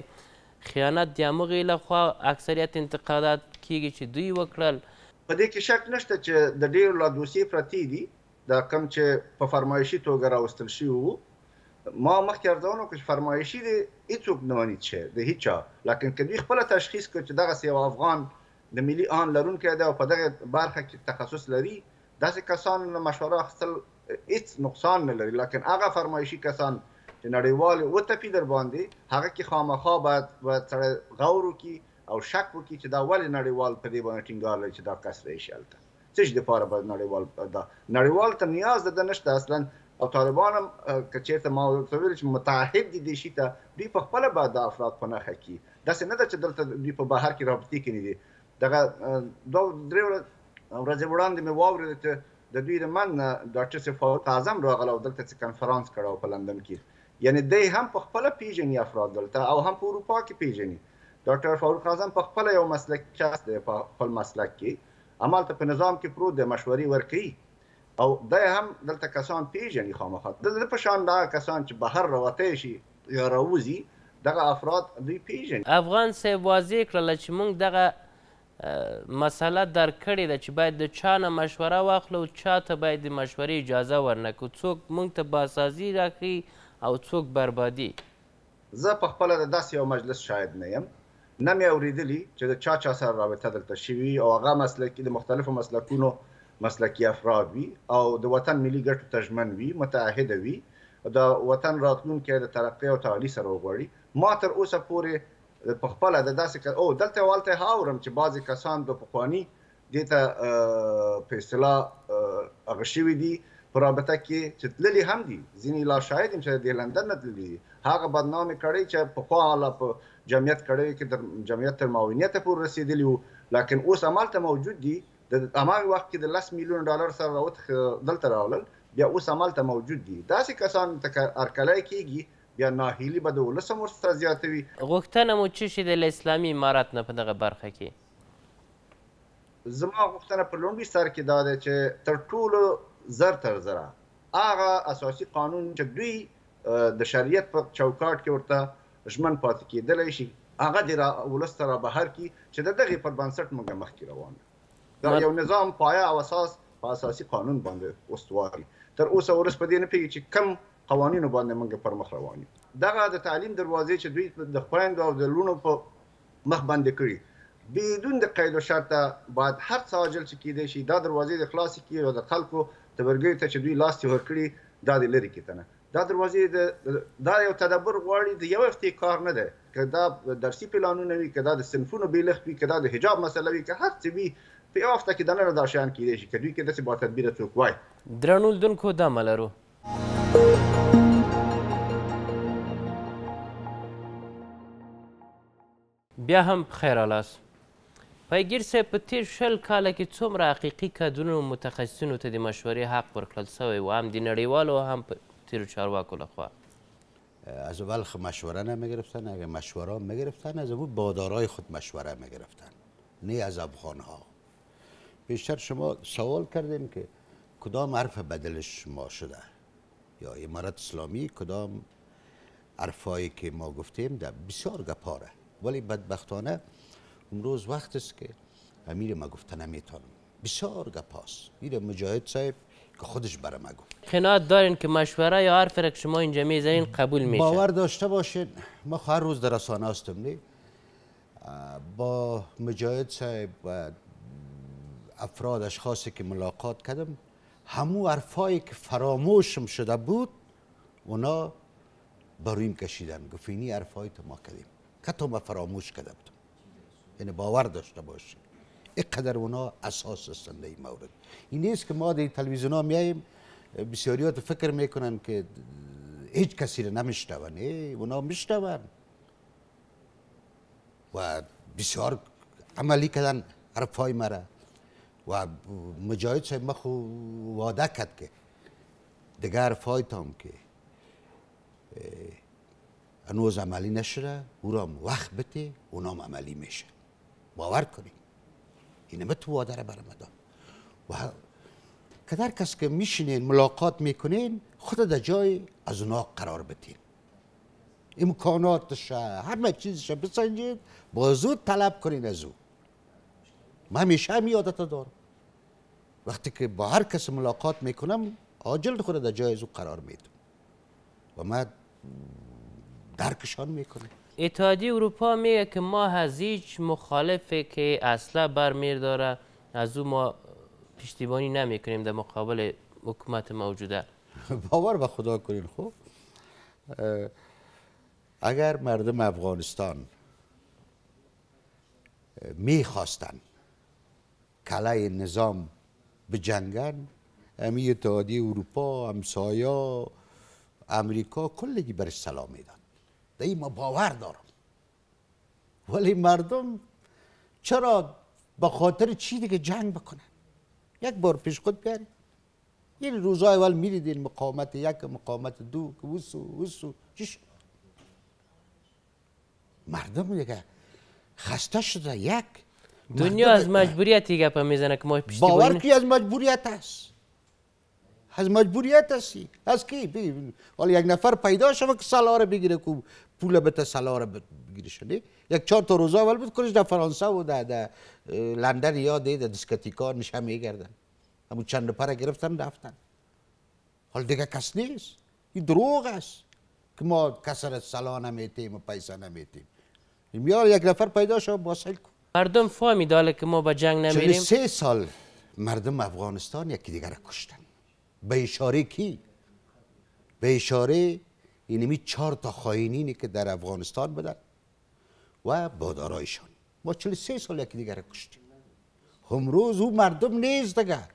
خیانت د همغې لخوا اکثریت انتقادات کیږي چې دوی وکړل په دې کې شک نشته چې د ډېرو لا دوسیې پرتې دي دا کم چې په فرمایشي توګه راوستل شي وو ما مخکې ارزونه کوم چې فرمایشي دي هیڅوک نه ونی چې د هیچا لکه کله خپل تشخیص کو چې دغه یو افغان د ملي ان لرون کې دا په دغه برخه کې تخصص لري داسې کسان نه مشوره اخیستل هیڅ نقصان نه لري لکه هغه فرمایشي کسان چې نړیوال او ټپی در باندې هغه کې خامخا باید و سره غور وکي او شک وکي چې دا ول نړیوال په دې باندې ټینګار لري چې دا کس راشي څه شي د پاره به نړیوال دا نړیوال ته نیاز ده نشته اصلا او طالبان هم که چیرته ما ویل چې متحد دي شي ته دوی په خپل بعد افراد په نخښه کې دا څه نه ده چې دلته دوی په بهر کې رابطې کې نه دي دغه دوه درې ورځې وړاندې مې واورېد چې د دوی د من ډاکټر صفات اعظم راغله او دلته کانفرنس کړو په لندن کې یعنی دی هم په خپل پیژنې افراد دلته او هم په اروپا کې پیژنې ډاکټر فاروق اعظم په خپل یو مسلک کس دی په خپل مسلک کې عملته په نظام کې پروت د مشورې ورکړي او دا هم دلته کسان پیژني خامخا د په شان دا کسان چې بهر راوته شي یا راوځي دغه افراد دوی پیژني افغان سه واضح کړل چې موږ دغه مسله در کړې ده چې باید د چا نه مشوره واخلو چا ته باید د مشورې اجازه ورنکو څوک موږ ته باسازي راکړي او څوک بربادي زه په خپل داسې یو مجلس شاهد نه یم نه مې اوریدلی چې د چا چا سره رابطه دلته شوی او هغه مسلک د مختلفو مسلکونو مسلکی افراد وي او د وطن ملي ګټو تجمن وي متعهد وي د وطن راتلونکي د ترقی او تعالی سره وګوري ما تر اوسه پورې په خپل د داسې او دلته والته هاورم چې بعضی کسان د پخوانی دته په اصطلاح اغشوي دي په رابطه کې چې تللی هم دي ځینې لا شاهد هم چې د لندن نه تللی هغه بدنامي کړي چې په خپل په جمعیت کړی کې د جمعیت تر معاونیت پورې رسیدلی وو لکن اوس عملته موجود دي د امام وخت کې د 10 میلیون ډالر سره راوت دلته راولل بیا اوس عملته موجود دي داسې کسان ته ارکلای کیږي یا ناهیلی به د ولس هم ورسره زیاتوي غوښتنه مو څه شي د اسلامي امارات نه په دغه برخه کې زما غوښتنه په لومړي سر کې دا ده چې تر ټولو زر تر زره هغه اساسي قانون چې دوی د شریعت په چوکاټ کې ورته ژمن پاتې کېدلی شي هغه د ولس سره بهر کی چې د دغه پر بنسټ موږ مخکې روان دا یو نظام پایه او اساس په اساسي قانون باندې استواري تر اوسه ورس په دې نه پیږي چې کم قوانینو باندې موږ پر مخ روان یو دغه د تعلیم دروازې چې دوی د خويند او د لونو په مخ باندې کړی بدون د قید او شرط باید هر ساجل چې کېدې شي دا دروازې د خلاصي کې او د خلکو تبرګې ته چې دوی لاس تیور کړی دا د لری کې تنه دا دروازې د دا یو تدبر غواړي د یو وخت کار نه ده کدا درسي پلانونه وي کدا د صنفونو بیلخت وي کدا د حجاب مسله وي که هر څه وي په یو وخت کې دا نه داشان کیږي چې کدوې کې داسې با تدبیر څوک وای درنول دن کو دا ملرو بیا هم خیر الاس پیگیر سه په تیر شل کاله کې څومره حقیقي کادرونو متخصصینو ته د مشورې حق ورکړل سوی و هم د نړیوالو هم تیر چارواکو لخوا از بلخ مشوره نمیگرفتن اگه مشوره میگرفتن از او بادارای خود مشوره میگرفتن نه از افغان ها بیشتر شما سوال کردیم که کدام حرف بدلش ما شده یا امارت اسلامی کدام حرفایی که ما گفتیم در بسیار گپاره ولی بدبختانه امروز وقت است که امیر ما گفته نمیتونم بسیار گپاس. این مجاهد صاحب که خودش برام گفت قناعت دارین که مشوره یا حرف را که شما اینجا میزنین قبول میشه باور داشته باشین ما هر روز در رسانه هستم با مجاهد صاحب و افراد اشخاصی که ملاقات کردم همو حرفایی که فراموشم شده بود اونا برویم کشیدن گفت اینی تو ما کردیم که تو ما فراموش کرده بودم یعنی باور داشته باشین اینقدر اونا اساس استند این مورد این نیست که ما در تلویزیون ها میاییم بسیاریات فکر میکنن که هیچ کسی رو ای اونا میشتون و بسیار عملی کردن حرفای مرا و مجاهد صاحب ما واده کرد که دیگه تام که هنوز عملی نشده او را وقت بته اونام عملی میشه باور کنید اینه ما بر بر و که کس که میشینین ملاقات میکنین خود در جای از اونا قرار بتین امکاناتش همه چیزش بسنجید با زود طلب کنین از او من همیشه همی عادت دارم وقتی که با هر کس ملاقات میکنم آجل خود در جای از او قرار میدم و من درکشان میکنم اتحادی اروپا میگه که ما از هیچ مخالفه که اصلا برمیر داره از او ما پشتیبانی کنیم در مقابل حکومت موجوده باور به خدا کنین خوب اگر مردم افغانستان میخواستن کلای نظام جنگن امی اتحادی اروپا همسایا امریکا کلگی برش سلام میدن در این ما باور دارم ولی مردم چرا به خاطر چی دیگه جنگ بکنن یک بار پیش خود بیارید این یعنی روزای اول میرید این مقامت یک مقامت دو که وسو وسو مردم دیگه خسته شده یک دنیا از مجبوریت پا میزنه که ما باور که از مجبوریت است از مجبوریت هستی از کی حالا یک نفر پیدا شوه که سالاره بگیره کو پول بده سالاره بگیری شدی یک چهار تا روزا اول بود کلش در فرانسه و در, لندن یا در دیسکتیکا نشه میگردن اما چند پره گرفتن رفتن حال دیگه کس نیست این دروغ است که ما کسر سلا نمیتیم و پیسه نمیتیم یا یک نفر پیدا شد باسل کن مردم فهمی داره که ما به جنگ نمیریم سه سال مردم افغانستان یکی دیگر کشتن به اشاره کی؟ به اشاره اینمی یعنی چهار تا خاینینی که در افغانستان بودن و بادارایشان ما چلی سه سال یکی دیگر کشتیم امروز او مردم نیست دیگر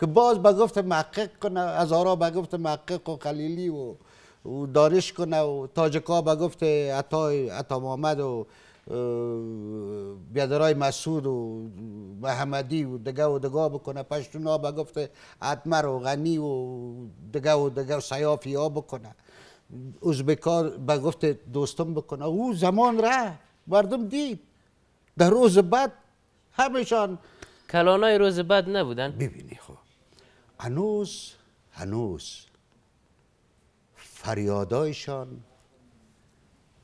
که باز بگفت محقق کنه از آرا گفت محقق و خلیلی و و دانش کنه و تاجکا بگفت عطا عطا محمد و بیادرای مسعود و محمدی و دگه و دگه بکنه پشتون ها بگفت عدمر و غنی و دگه و دگه و سیافی ها بکنه ازبکار به گفت دوستم بکنه او زمان ره مردم دید در روز بعد همشان کلانای روز بعد نبودن ببینی خب هنوز هنوز فریادایشان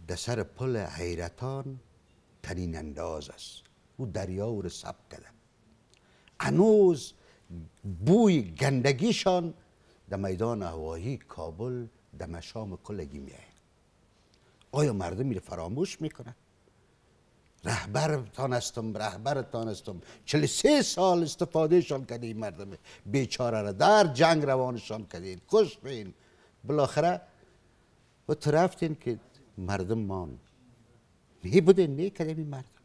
در سر پل حیرتان تنین انداز است او دریا او رو سب کرده هنوز بوی گندگیشان در میدان هوایی کابل در مشام کلگی میه آیا مردم میره فراموش میکنن رهبر تانستم رهبر تانستم چلی سه سال استفادهشان کردین مردم بیچاره را در جنگ روانشان کردین کشین بین بالاخره و تو رفتین که مردم ما می بودین می کردیم این مردم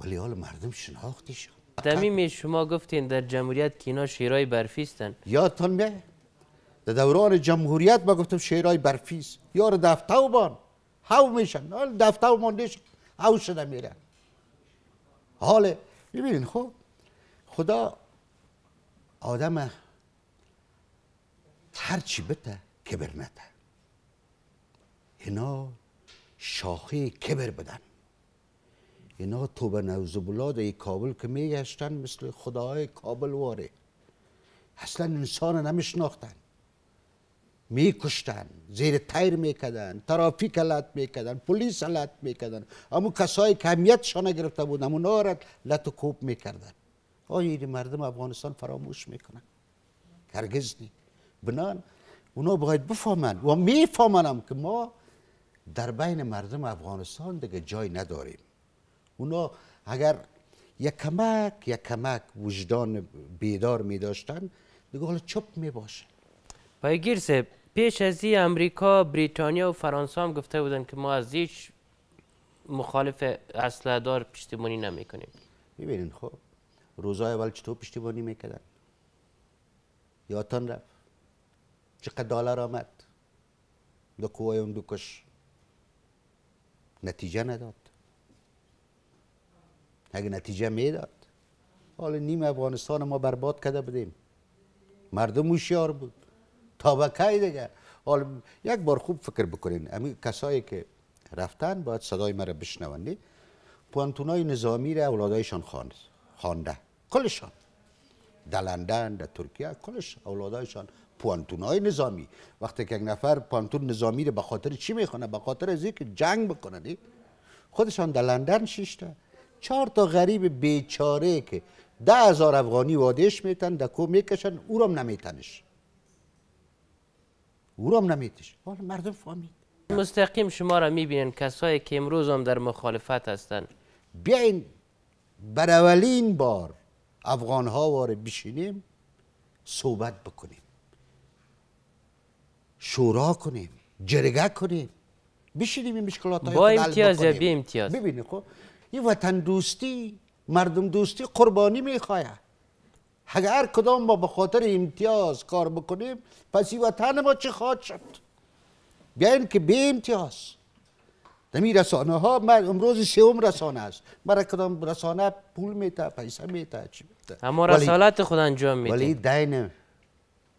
ولی حال مردم شناختیشان دمی شما گفتین در جمهوریت کینا اینا شیرای برفیستن یادتان میه در دوران جمهوریت ما گفتم شعرهای برفیز یار بان هاو میشن حال و هاو شده میره حال ببینین خب خدا آدم هرچی بته کبر نده اینا شاخه کبر بدن اینا تو به بلاد ای کابل که میگشتن مثل خدای کابل واره اصلا انسان نمیشناختن میکشتن زیر تیر میکردن ترافیک علت میکردن پلیس علت میکردن اما کسایی که شانه گرفته بود اما نارد لط و کوب میکردن آیا مردم افغانستان فراموش میکنن هرگز نی بنان اونا باید بفهمن و میفهمنم که ما در بین مردم افغانستان دیگه جای نداریم اونا اگر یک کمک یک کمک وجدان بیدار می داشتن دیگه حالا چپ می پایگیر پیش از این امریکا بریتانیا و فرانسه هم گفته بودن که ما از هیچ مخالف اصله دار پشتیبانی نمیکنیم ببینید خب روزای اول چطور پشتیبانی میکردن یادتان رفت چقدر دلار آمد دو قوای اون دو کش نتیجه نداد اگه نتیجه میداد حالا نیم افغانستان ما برباد کرده بودیم مردم هوشیار بود تابکه دیگه حال یک بار خوب فکر بکنین امی کسایی که رفتن باید صدای مرا بشنوند پوانتونای نظامی را اولادایشان خوانده کلشان در لندن در ترکیه کلش اولادایشان پوانتونای نظامی وقتی که یک نفر پانتون نظامی را به خاطر چی میخونه به خاطر از اینکه جنگ بکنه خودشان در لندن شیشته چهار تا غریب بیچاره که ده هزار افغانی وادش میتن دکو میکشن او را نمیتنش او را نمیتش حالا مردم فهمید مستقیم شما را میبینن کسایی که امروز هم در مخالفت هستند بیاین بر اولین بار افغان ها واره بشینیم صحبت بکنیم شورا کنیم جرگه کنیم بشینیم این مشکلات های با امتیاز یا امتیاز ببینید خب این وطن دوستی مردم دوستی قربانی میخواید اگر کدام ما به خاطر امتیاز کار بکنیم پس این وطن ما چه خواهد شد بیاین که به امتیاز این رسانه ها من امروز سوم رسانه است برای کدام رسانه پول میتا پیسه میتا چی اما رسالت خود انجام میده ولی دین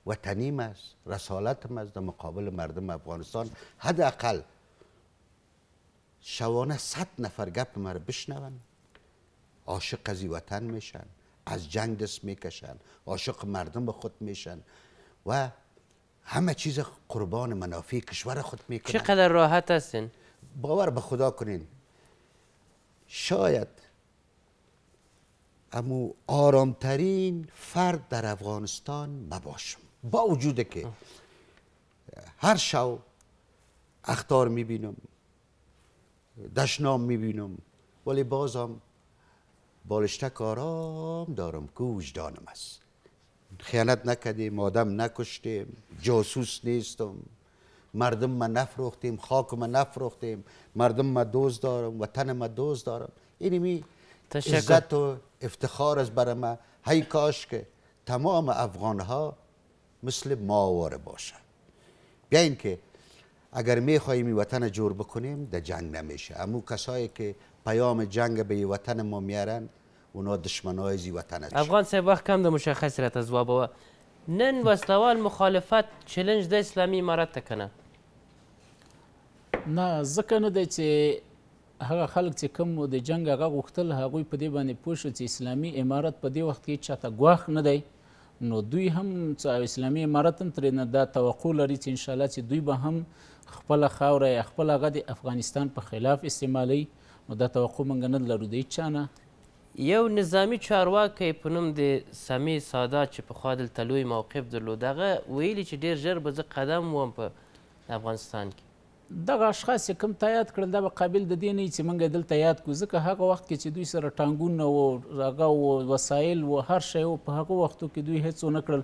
وطنی است رسالت است در مقابل مردم افغانستان حداقل شوانه صد نفر گپ رو بشنون عاشق از وطن میشن از جنگ دست میکشن عاشق مردم به خود میشن و همه چیز قربان منافع کشور خود میکنن قدر راحت هستین باور به خدا کنین شاید امو آرامترین فرد در افغانستان مباشم با وجود که هر شو اختار میبینم دشنام میبینم ولی بازم بالشتک آرام دارم که وجدانم است خیانت نکدیم آدم نکشتیم جاسوس نیستم مردم ما نفروختیم خاک ما نفروختیم مردم ما دوز دارم وطن ما دوز دارم این می عزت و افتخار از برای ما هی کاش که تمام افغان ها مثل ماواره باشن بیاین که اگر می خواهیم وطن جور بکنیم در جنگ نمیشه اما کسایی که پیام جنگ به وطن ما میارن اونا دشمنای زی وطن افغان صاحب وقت کم ده مشخص را تزوابوا نن وسلوال مخالفت چلنج د اسلامي امارت ته کنه نه ځکه نه دی چې هغه خلک چې کوم د جنگ هغه غوښتل هغوی په دې باندې پوه شو چې اسلامي امارت په دې وخت کې چاته ګواښ نه دی نو دوی هم اسلامي امارت هم ترې نه دا توقع لري چې انشاءالله چې دوی به هم خپله خاوره یا خپل هغه د افغانستان په خلاف استعمالوي نو دا توقع موږ نه لرو د هیچ چا نه یو نظامی چارواکی په نوم د سمی ساده چې پخوا دلته لوی موقف درلود هغه ویلي چې ډېر ژر به زه قدم وم په افغانستان کې دغه اشخاص یې کوم تا یاد کړل دا به قابل د دې نه چې موږ دلته یاد کړو ځکه هغه وخت کې چې دوی سره ټانګونه و هغه و وسایل و هر شی و په هغه وختو کې دوی هیڅ ونه کړل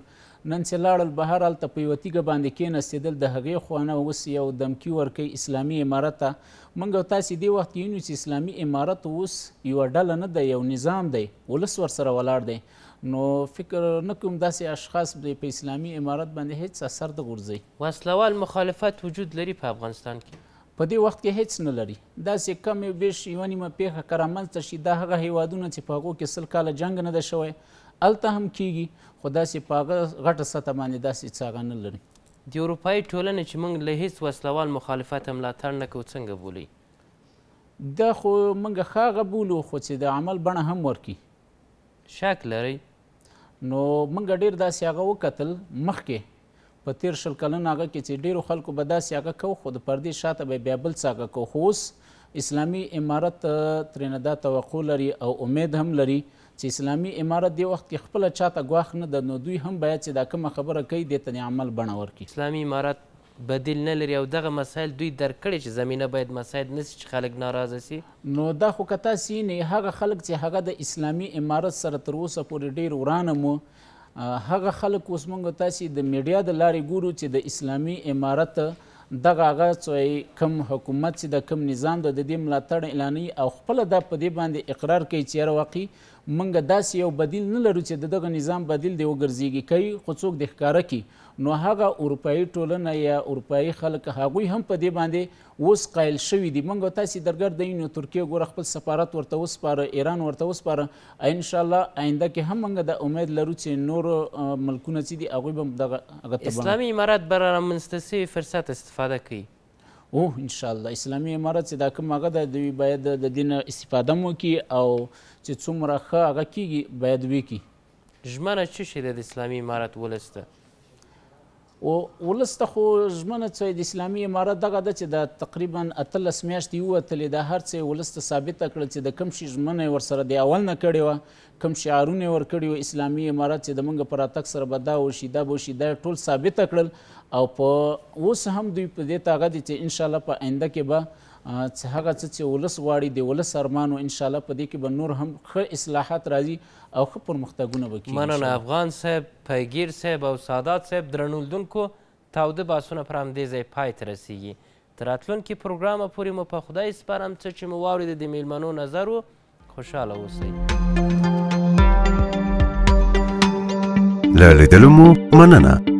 نن چې لاړل بهر هلته په یوه تیږه باندې کېنستېدل د هغې خوانه اوس یو دمکي ورکوي اسلامي عمارت ته موږ او تاسې دې وخت کې وینو چې اسلامي عمارت اوس یوه ډله نه ده یو نظام دی ولس ورسره ولاړ دی نو فکر نه کوم داسې اشخاص په اسلامي امارت باندې هیڅ اثر د غورځي وسلوال مخالفت وجود لري په افغانستان کې په دې وخت کې هیڅ نه لري داسې کمې بیش یوه نیمه پیښه که رامنځته شي دا هغه هیوادونه چې په هغو کې سل کاله جنګ نه ده شوی هلته هم کیږي خو داسې په هغه غټه سطحه باندې داسې څاغه نه لري د اروپایي ټولنې چې موږ له هیڅ وسلوال مخالفت ملاتړ نه کوو څنګه بولئ دا خو موږ ښه بولو خو چې د عمل بڼه هم ورکړي شک لرئ نو موږ ډیر داسې هغه وکتل مخکې په تیر شل کلن هغه کې چې ډیرو خلکو به داسې هغه کو خو د پردې شاته به بیا بل څه کو خو اوس اسلامي امارت ترې نه دا توقع لري او امید هم لري چې اسلامي امارت دی وخت کې خپل چاته غواخ نه د نو دوی هم باید چې دا کومه خبره کوي د تنه عمل بڼه ورکړي اسلامي امارت بدیل نه لري او دغه مسایل دوی درکړي چې زمینه باید مسایل نسی چې خلک ناراضه سي نو دا خو کته سي نه هغه خلک چې هغه د اسلامي امارت سره تر اوسه پورې ډیر ورانه مو هغه خلک اوس مونږ تاسو د میډیا د لارې ګورو چې د اسلامي امارت دغه هغه کم حکومت چې د کم نظام د دې ملاتړ اعلاني او خپل د په دې باندې اقرار کوي چې واقعي منګه داسې یو بدیل نه لرو چې د دغه نظام بدیل دی وګرځېږي کوي خو څوک د ښکاره کړي نو هغه اروپایي ټولنه یا اروپایي خلک هغوی هم په دې باندې اوس قایل شوي دي موږ تاسې درګرده یو نو ترکیه ګوره خپل سفارت ورته وسپاره ایران ورته وسپاره انشاءالله آینده کې هم موږ د امید لرو چې نور ملکونه چې دي هغوی به هم دغه اسلامي امارات به رامنځته فرصت استفاده کوي اوه ان شاء الله اسلامي امارات چې دا کوم هغه د دوی باید د دین استفاده مو کی او چې څومره ښه هغه کیږي باید وکړي ژمنه څه شی د اسلامي امارات ولسته ولس ته خو ژمنه چې د اسلامي امارت دغه ده چې د تقریبا اتلس میاشتې ووتلې دا هر څه ولس ته ثابته کړل چې د کوم شي ژمنه ورسره د اول نه کړې وه کوم شعارونه یې ورکړي وو اسلامي امارت چې د موږ په راتګ سره به دا وشي دا به وشي دا ټول ثابته کړل او په اوس هم دوی په دې طاقه دي چې انشاءالله په آینده کې به هغه څه چې ولس غواړي د ولس ارمان و انشاءالله په دې کې به نور هم ښه اصلاحات راځي او ښه پرمختګونه به کیږي مننه افغان صاحب پیګیر صاحب او سادات صاحب درنولدونکو تاوده باسونه پر همدې ځای پای ته رسیږي تر راتلونکي پروګرامه پورې مو په خدای سپارم څه چې مو واورېده د میلمنو نظر و خوشحاله اوسئ له لیدلو مو مننه